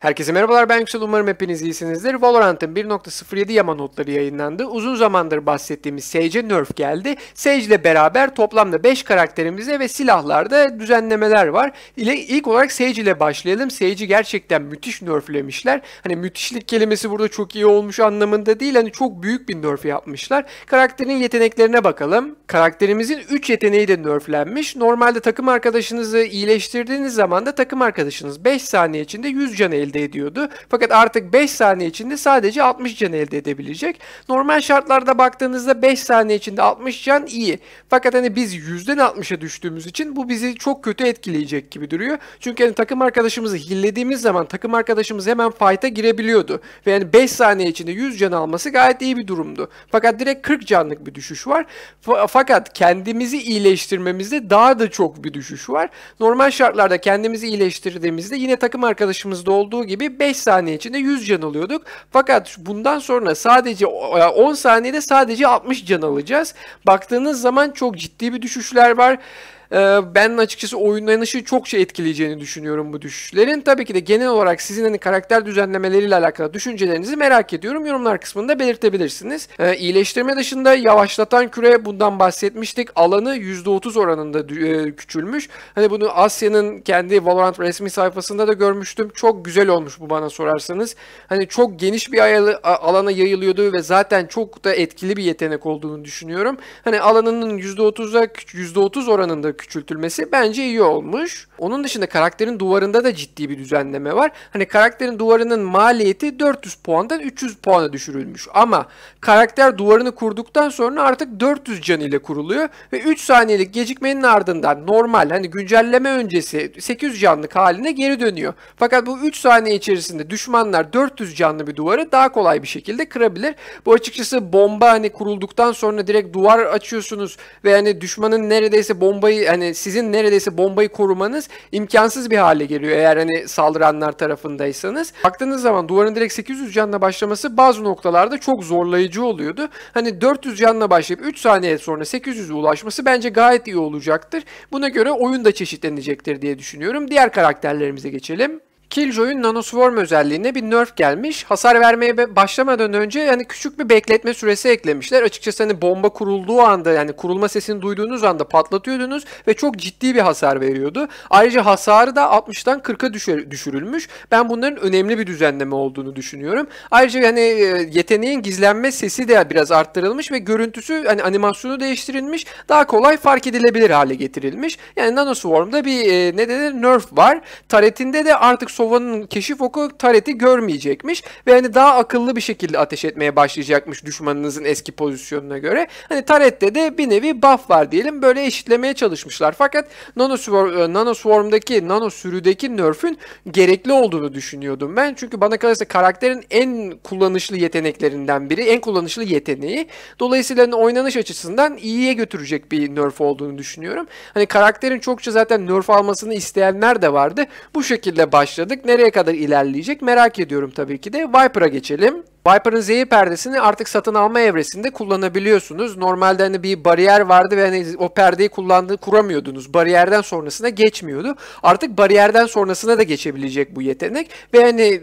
Herkese merhabalar ben Yüksel umarım hepiniz iyisinizdir. Valorant'ın 1.07 yama notları yayınlandı. Uzun zamandır bahsettiğimiz Sage'e nerf geldi. Sage ile beraber toplamda 5 karakterimize ve silahlarda düzenlemeler var. İle, ilk olarak Sage ile başlayalım. Sage'i gerçekten müthiş nerflemişler. Hani müthişlik kelimesi burada çok iyi olmuş anlamında değil. Hani çok büyük bir nerf yapmışlar. Karakterin yeteneklerine bakalım. Karakterimizin 3 yeteneği de nerflenmiş. Normalde takım arkadaşınızı iyileştirdiğiniz zaman da takım arkadaşınız 5 saniye içinde 100 can elde elde ediyordu. Fakat artık 5 saniye içinde sadece 60 can elde edebilecek. Normal şartlarda baktığınızda 5 saniye içinde 60 can iyi. Fakat hani biz 100'den 60'a düştüğümüz için bu bizi çok kötü etkileyecek gibi duruyor. Çünkü hani takım arkadaşımızı hillediğimiz zaman takım arkadaşımız hemen fight'a girebiliyordu. Ve yani 5 saniye içinde 100 can alması gayet iyi bir durumdu. Fakat direkt 40 canlık bir düşüş var. F- fakat kendimizi iyileştirmemizde daha da çok bir düşüş var. Normal şartlarda kendimizi iyileştirdiğimizde yine takım arkadaşımızda olduğu olduğu gibi 5 saniye içinde 100 can alıyorduk. Fakat bundan sonra sadece 10 saniyede sadece 60 can alacağız. Baktığınız zaman çok ciddi bir düşüşler var. Ee, ben açıkçası çok şey etkileyeceğini düşünüyorum bu düşüşlerin. Tabii ki de genel olarak sizin hani karakter düzenlemeleriyle alakalı düşüncelerinizi merak ediyorum. Yorumlar kısmında belirtebilirsiniz. Ee, iyileştirme dışında yavaşlatan küre bundan bahsetmiştik. Alanı %30 oranında e, küçülmüş. Hani bunu Asya'nın kendi Valorant resmi sayfasında da görmüştüm. Çok güzel olmuş bu bana sorarsanız. Hani çok geniş bir alana yayılıyordu ve zaten çok da etkili bir yetenek olduğunu düşünüyorum. Hani alanının %30'a %30 oranında küçültülmesi bence iyi olmuş. Onun dışında karakterin duvarında da ciddi bir düzenleme var. Hani karakterin duvarının maliyeti 400 puandan 300 puana düşürülmüş. Ama karakter duvarını kurduktan sonra artık 400 can ile kuruluyor ve 3 saniyelik gecikmenin ardından normal hani güncelleme öncesi 800 canlık haline geri dönüyor. Fakat bu 3 saniye içerisinde düşmanlar 400 canlı bir duvarı daha kolay bir şekilde kırabilir. Bu açıkçası bomba hani kurulduktan sonra direkt duvar açıyorsunuz ve hani düşmanın neredeyse bombayı hani sizin neredeyse bombayı korumanız imkansız bir hale geliyor eğer hani saldıranlar tarafındaysanız. Baktığınız zaman duvarın direkt 800 canla başlaması bazı noktalarda çok zorlayıcı oluyordu. Hani 400 canla başlayıp 3 saniye sonra 800'e ulaşması bence gayet iyi olacaktır. Buna göre oyun da çeşitlenecektir diye düşünüyorum. Diğer karakterlerimize geçelim. Killjoy'un Nanoswarm özelliğine bir nerf gelmiş. Hasar vermeye başlamadan önce yani küçük bir bekletme süresi eklemişler. Açıkçası hani bomba kurulduğu anda yani kurulma sesini duyduğunuz anda patlatıyordunuz ve çok ciddi bir hasar veriyordu. Ayrıca hasarı da 60'tan 40'a düşürülmüş. Ben bunların önemli bir düzenleme olduğunu düşünüyorum. Ayrıca yani e, yeteneğin gizlenme sesi de biraz arttırılmış ve görüntüsü hani animasyonu değiştirilmiş. Daha kolay fark edilebilir hale getirilmiş. Yani Nanoswarm'da bir e, ne denir nerf var. Taretinde de artık Sova'nın keşif oku Taret'i görmeyecekmiş ve hani daha akıllı bir şekilde ateş etmeye başlayacakmış düşmanınızın eski pozisyonuna göre. Hani Taret'te de bir nevi buff var diyelim. Böyle eşitlemeye çalışmışlar. Fakat Nano e, Nanoswarm'daki, Nano sürüdeki nerf'ün gerekli olduğunu düşünüyordum ben. Çünkü bana kalırsa karakterin en kullanışlı yeteneklerinden biri, en kullanışlı yeteneği. Dolayısıyla hani oynanış açısından iyiye götürecek bir nerf olduğunu düşünüyorum. Hani karakterin çokça zaten nerf almasını isteyenler de vardı. Bu şekilde başladı başladık. Nereye kadar ilerleyecek merak ediyorum tabii ki de. Viper'a geçelim. Viper'ın zehir perdesini artık satın alma evresinde kullanabiliyorsunuz. Normalde hani bir bariyer vardı ve hani o perdeyi kullandığı kuramıyordunuz. Bariyerden sonrasına geçmiyordu. Artık bariyerden sonrasına da geçebilecek bu yetenek ve hani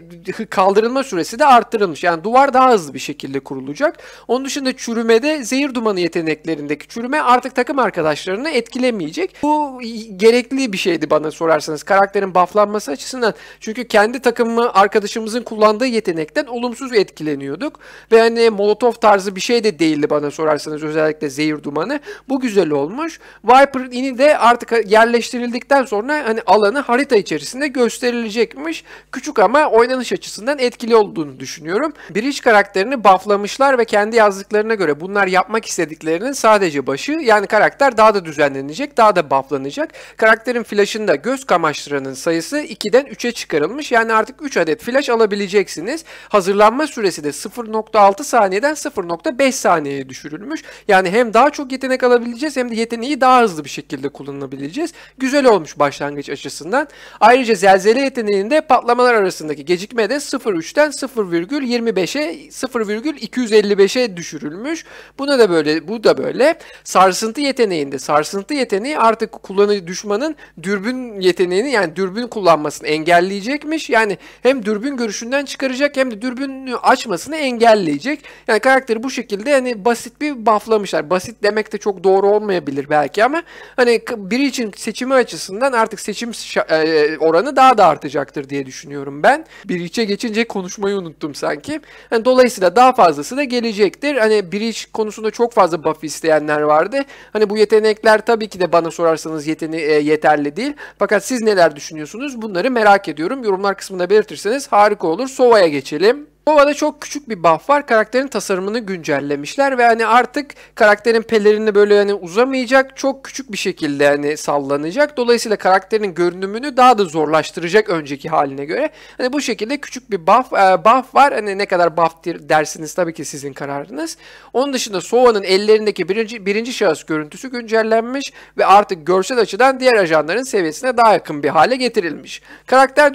kaldırılma süresi de arttırılmış. Yani duvar daha hızlı bir şekilde kurulacak. Onun dışında çürümede zehir dumanı yeteneklerindeki çürüme artık takım arkadaşlarını etkilemeyecek. Bu gerekli bir şeydi bana sorarsanız karakterin bufflanması açısından. Çünkü kendi takımı arkadaşımızın kullandığı yetenekten olumsuz etkili etkileniyorduk. Ve hani molotof tarzı bir şey de değildi bana sorarsanız özellikle zehir dumanı. Bu güzel olmuş. Viper ini de artık yerleştirildikten sonra hani alanı harita içerisinde gösterilecekmiş. Küçük ama oynanış açısından etkili olduğunu düşünüyorum. Bridge karakterini bufflamışlar ve kendi yazdıklarına göre bunlar yapmak istediklerinin sadece başı. Yani karakter daha da düzenlenecek, daha da bufflanacak. Karakterin flashında göz kamaştıranın sayısı 2'den 3'e çıkarılmış. Yani artık 3 adet flash alabileceksiniz. Hazırlanma süresi süresi de 0.6 saniyeden 0.5 saniyeye düşürülmüş. Yani hem daha çok yetenek alabileceğiz hem de yeteneği daha hızlı bir şekilde kullanabileceğiz. Güzel olmuş başlangıç açısından. Ayrıca zelzele yeteneğinde patlamalar arasındaki gecikme de 0.3'ten 0.25'e 0.255'e düşürülmüş. Buna da böyle bu da böyle. Sarsıntı yeteneğinde sarsıntı yeteneği artık kullanı düşmanın dürbün yeteneğini yani dürbün kullanmasını engelleyecekmiş. Yani hem dürbün görüşünden çıkaracak hem de dürbünü aç ulaşmasını engelleyecek. Yani karakteri bu şekilde hani basit bir bufflamışlar. Basit demek de çok doğru olmayabilir belki ama hani biri için seçimi açısından artık seçim e, oranı daha da artacaktır diye düşünüyorum ben. Bir içe geçince konuşmayı unuttum sanki. Yani dolayısıyla daha fazlası da gelecektir. Hani bir iç konusunda çok fazla buff isteyenler vardı. Hani bu yetenekler tabii ki de bana sorarsanız yeteni e, yeterli değil. Fakat siz neler düşünüyorsunuz? Bunları merak ediyorum. Yorumlar kısmında belirtirseniz harika olur. Sova'ya geçelim. Nova'da çok küçük bir buff var. Karakterin tasarımını güncellemişler ve hani artık karakterin pelerini böyle hani uzamayacak, çok küçük bir şekilde hani sallanacak. Dolayısıyla karakterin görünümünü daha da zorlaştıracak önceki haline göre. Hani bu şekilde küçük bir buff, e, buff var. Hani ne kadar buff dersiniz tabii ki sizin kararınız. Onun dışında Sova'nın ellerindeki birinci, birinci şahıs görüntüsü güncellenmiş ve artık görsel açıdan diğer ajanların seviyesine daha yakın bir hale getirilmiş. Karakter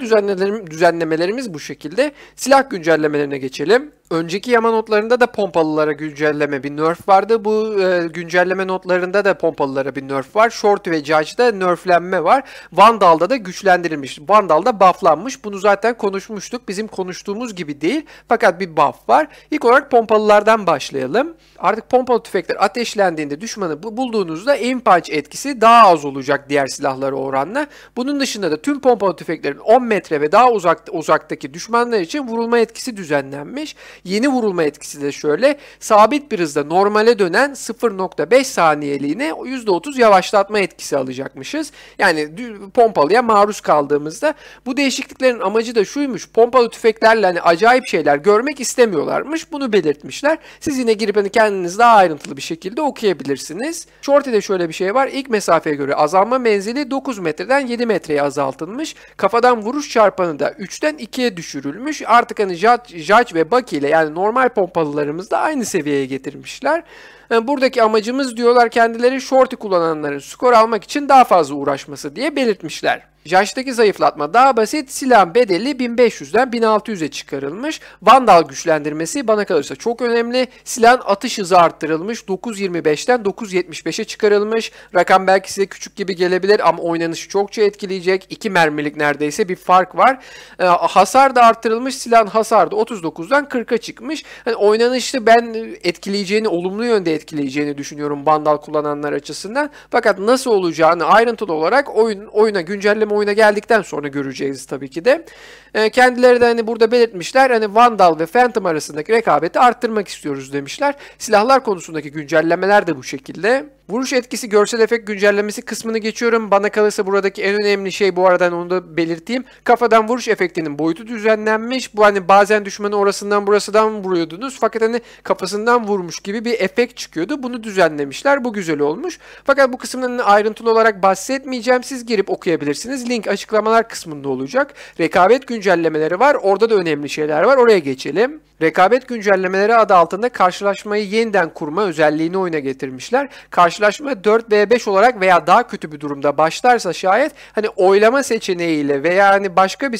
düzenlemelerimiz bu şekilde. Silah güncellemeleri değerlerine geçelim önceki yama notlarında da pompalılara güncelleme bir nerf vardı. Bu e, güncelleme notlarında da pompalılara bir nerf var. Short ve Judge'da nerflenme var. Vandal'da da güçlendirilmiş. Vandal'da bufflanmış. Bunu zaten konuşmuştuk. Bizim konuştuğumuz gibi değil. Fakat bir buff var. İlk olarak pompalılardan başlayalım. Artık pompalı tüfekler ateşlendiğinde düşmanı bulduğunuzda aim punch etkisi daha az olacak diğer silahlara oranla. Bunun dışında da tüm pompalı tüfeklerin 10 metre ve daha uzak, uzaktaki düşmanlar için vurulma etkisi düzenlenmiş. Yeni vurulma etkisi de şöyle. Sabit bir hızda normale dönen 0.5 saniyeliğine %30 yavaşlatma etkisi alacakmışız. Yani pompalıya maruz kaldığımızda bu değişikliklerin amacı da şuymuş. Pompalı tüfeklerle hani acayip şeyler görmek istemiyorlarmış. Bunu belirtmişler. Siz yine girip hani kendiniz daha ayrıntılı bir şekilde okuyabilirsiniz. Shorty'de şöyle bir şey var. İlk mesafeye göre azalma menzili 9 metreden 7 metreye azaltılmış. Kafadan vuruş çarpanı da 3'ten 2'ye düşürülmüş. Artık hani Judge, Judge ve Bucky ile yani normal pompalılarımızda aynı seviyeye getirmişler. Yani e, buradaki amacımız diyorlar kendileri shorty kullananların skor almak için daha fazla uğraşması diye belirtmişler. Jaş'taki zayıflatma daha basit. Silah bedeli 1500'den 1600'e çıkarılmış. Vandal güçlendirmesi bana kalırsa çok önemli. Silah atış hızı arttırılmış. 9.25'ten 9.75'e çıkarılmış. Rakam belki size küçük gibi gelebilir ama oynanışı çokça etkileyecek. 2 mermilik neredeyse bir fark var. E, hasar da arttırılmış. silah hasarı da 39'dan 40'a çıkmış. Yani oynanışı ben etkileyeceğini olumlu yönde etkileyeceğini düşünüyorum bandal kullananlar açısından. Fakat nasıl olacağını ayrıntılı olarak oyun oyuna güncelleme oyuna geldikten sonra göreceğiz tabii ki de. E, kendileri de hani burada belirtmişler hani Vandal ve Phantom arasındaki rekabeti arttırmak istiyoruz demişler. Silahlar konusundaki güncellemeler de bu şekilde. Vuruş etkisi görsel efekt güncellemesi kısmını geçiyorum. Bana kalırsa buradaki en önemli şey bu aradan hani onu da belirteyim. Kafadan vuruş efektinin boyutu düzenlenmiş. Bu hani bazen düşmanı orasından burasından vuruyordunuz. Fakat hani kafasından vurmuş gibi bir efekt çıkıyordu. Bunu düzenlemişler. Bu güzel olmuş. Fakat bu kısımdan hani ayrıntılı olarak bahsetmeyeceğim. Siz girip okuyabilirsiniz. Link açıklamalar kısmında olacak. Rekabet güncellemeleri var. Orada da önemli şeyler var. Oraya geçelim. Rekabet güncellemeleri adı altında karşılaşmayı yeniden kurma özelliğini oyuna getirmişler. Karşı karşılaşma 4v5 olarak veya daha kötü bir durumda başlarsa şayet hani oylama seçeneğiyle veya hani başka bir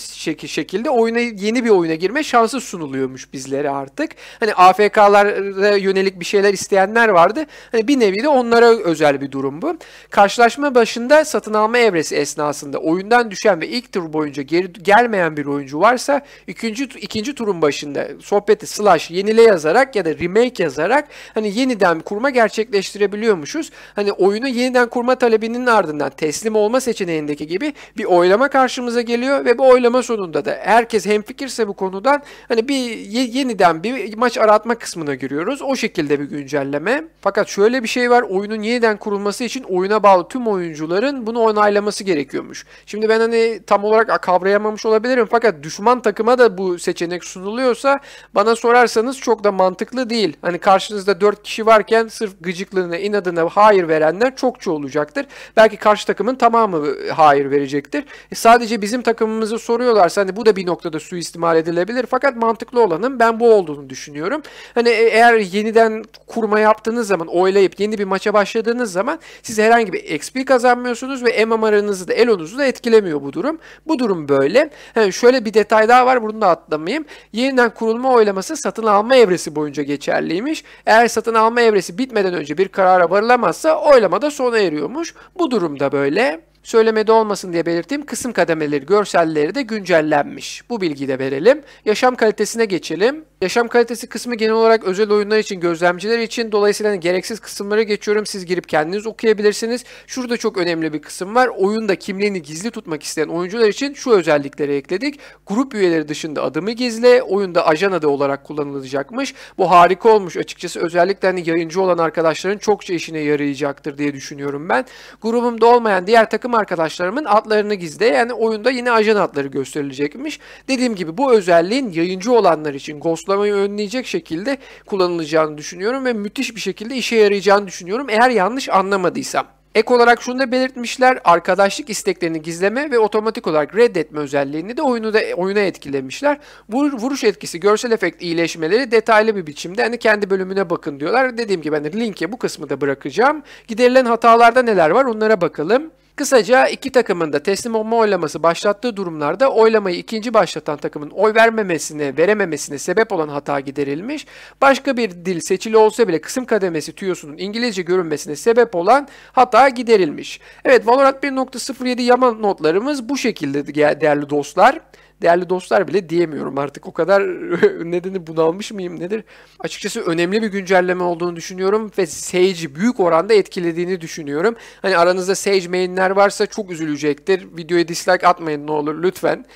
şekilde oyuna yeni bir oyuna girme şansı sunuluyormuş bizlere artık. Hani AFK'lara yönelik bir şeyler isteyenler vardı. Hani bir nevi de onlara özel bir durum bu. Karşılaşma başında satın alma evresi esnasında oyundan düşen ve ilk tur boyunca geri gelmeyen bir oyuncu varsa ikinci ikinci turun başında sohbeti slash yenile yazarak ya da remake yazarak hani yeniden kurma gerçekleştirebiliyormuşuz görüyoruz. Hani oyunu yeniden kurma talebinin ardından teslim olma seçeneğindeki gibi bir oylama karşımıza geliyor ve bu oylama sonunda da herkes hemfikirse bu konudan hani bir yeniden bir maç aratma kısmına giriyoruz. O şekilde bir güncelleme. Fakat şöyle bir şey var. Oyunun yeniden kurulması için oyuna bağlı tüm oyuncuların bunu onaylaması gerekiyormuş. Şimdi ben hani tam olarak kavrayamamış olabilirim fakat düşman takıma da bu seçenek sunuluyorsa bana sorarsanız çok da mantıklı değil. Hani karşınızda 4 kişi varken sırf gıcıklığına, inadına, hayır verenler çokça olacaktır. Belki karşı takımın tamamı e, hayır verecektir. E sadece bizim takımımızı soruyorlarsa hani bu da bir noktada suistimal edilebilir. Fakat mantıklı olanın ben bu olduğunu düşünüyorum. Hani e, eğer yeniden kurma yaptığınız zaman oylayıp yeni bir maça başladığınız zaman siz herhangi bir XP kazanmıyorsunuz ve MMR'ınızı da elonuzu da etkilemiyor bu durum. Bu durum böyle. Yani şöyle bir detay daha var bunu da atlamayayım. Yeniden kurulma oylaması satın alma evresi boyunca geçerliymiş. Eğer satın alma evresi bitmeden önce bir karara varılamaz Yapamazsa oylamada sona eriyormuş. Bu durumda böyle Söylemede olmasın diye belirttiğim kısım kademeleri, görselleri de güncellenmiş. Bu bilgiyi de verelim. Yaşam kalitesine geçelim. Yaşam kalitesi kısmı genel olarak özel oyunlar için, gözlemciler için. Dolayısıyla hani gereksiz kısımlara geçiyorum. Siz girip kendiniz okuyabilirsiniz. Şurada çok önemli bir kısım var. Oyunda kimliğini gizli tutmak isteyen oyuncular için şu özellikleri ekledik. Grup üyeleri dışında adımı gizle. Oyunda ajan adı olarak kullanılacakmış. Bu harika olmuş açıkçası. Özellikle hani yayıncı olan arkadaşların çokça işine yarayacaktır diye düşünüyorum ben. Grubumda olmayan diğer takım arkadaşlarımın adlarını gizle. Yani oyunda yine ajan adları gösterilecekmiş. Dediğim gibi bu özelliğin yayıncı olanlar için ghostlamayı önleyecek şekilde kullanılacağını düşünüyorum ve müthiş bir şekilde işe yarayacağını düşünüyorum eğer yanlış anlamadıysam. Ek olarak şunu da belirtmişler, arkadaşlık isteklerini gizleme ve otomatik olarak reddetme özelliğini de oyunu da oyuna etkilemişler. Vur, vuruş etkisi, görsel efekt iyileşmeleri detaylı bir biçimde hani kendi bölümüne bakın diyorlar. Dediğim gibi ben hani linke bu kısmı da bırakacağım. Giderilen hatalarda neler var onlara bakalım. Kısaca iki takımın da teslim olma oylaması başlattığı durumlarda oylamayı ikinci başlatan takımın oy vermemesine, verememesine sebep olan hata giderilmiş. Başka bir dil seçili olsa bile kısım kademesi tüyosunun İngilizce görünmesine sebep olan hata giderilmiş. Evet Valorant 1.07 yama notlarımız bu şekilde değerli dostlar değerli dostlar bile diyemiyorum artık. O kadar nedeni bunalmış mıyım nedir? Açıkçası önemli bir güncelleme olduğunu düşünüyorum ve Sage'i büyük oranda etkilediğini düşünüyorum. Hani aranızda Sage main'ler varsa çok üzülecektir. Videoya dislike atmayın ne olur lütfen.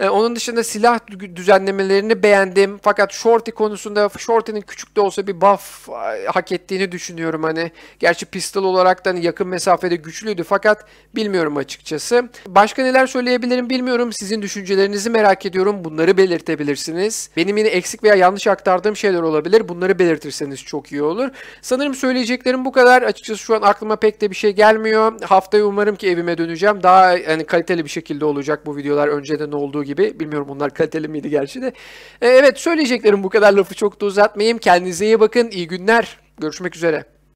E, onun dışında silah düzenlemelerini beğendim. Fakat Shorty konusunda Shorty'nin küçük de olsa bir buff e, hak ettiğini düşünüyorum hani. Gerçi pistol olarak da hani yakın mesafede güçlüydü fakat bilmiyorum açıkçası. Başka neler söyleyebilirim bilmiyorum. Sizin düşüncelerinizi merak ediyorum. Bunları belirtebilirsiniz. Benim yine eksik veya yanlış aktardığım şeyler olabilir. Bunları belirtirseniz çok iyi olur. Sanırım söyleyeceklerim bu kadar. Açıkçası şu an aklıma pek de bir şey gelmiyor. Haftaya umarım ki evime döneceğim. Daha hani kaliteli bir şekilde olacak bu videolar önceden olduğu olduğu gibi. Bilmiyorum onlar kaliteli miydi gerçi de. E, evet söyleyeceklerim bu kadar lafı çok da uzatmayayım. Kendinize iyi bakın. İyi günler. Görüşmek üzere.